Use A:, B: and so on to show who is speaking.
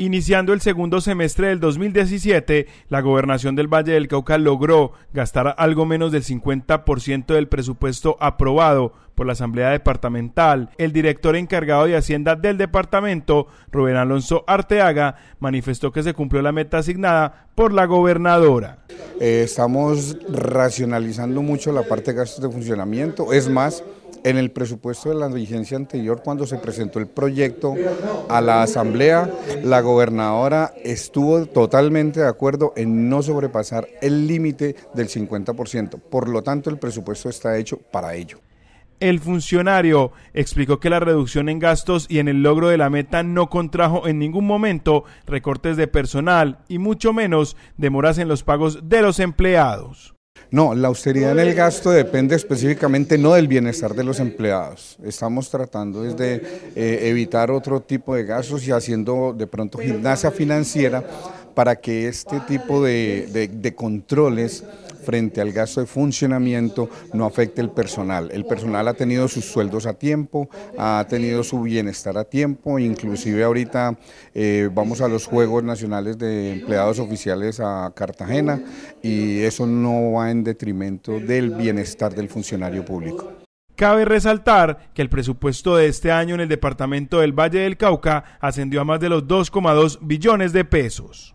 A: Iniciando el segundo semestre del 2017, la gobernación del Valle del Cauca logró gastar algo menos del 50% del presupuesto aprobado por la Asamblea Departamental. El director encargado de Hacienda del departamento, Rubén Alonso Arteaga, manifestó que se cumplió la meta asignada por la gobernadora. Eh, estamos
B: racionalizando
A: mucho la parte de gastos de
B: funcionamiento. Es más, en el presupuesto de la vigencia anterior, cuando se presentó el proyecto a la Asamblea, la gobernadora estuvo totalmente de acuerdo en no sobrepasar el límite del 50%. Por lo tanto, el presupuesto está hecho para ello.
A: El funcionario explicó que la reducción en gastos y en el logro de la meta no contrajo en ningún momento recortes de personal y mucho menos demoras en los pagos de los empleados.
B: No, la austeridad en el gasto depende específicamente no del bienestar de los empleados. Estamos tratando de eh, evitar otro tipo de gastos y haciendo de pronto gimnasia financiera para que este tipo de controles frente al gasto de funcionamiento no afecte el personal. El personal ha tenido sus sueldos a tiempo, ha tenido su bienestar a tiempo, inclusive ahorita eh, vamos a los Juegos Nacionales de Empleados Oficiales a Cartagena y eso no va en detrimento del bienestar del funcionario
A: público. Cabe resaltar que el presupuesto de este año en el departamento del Valle del Cauca ascendió a más de los 2,2 billones de pesos.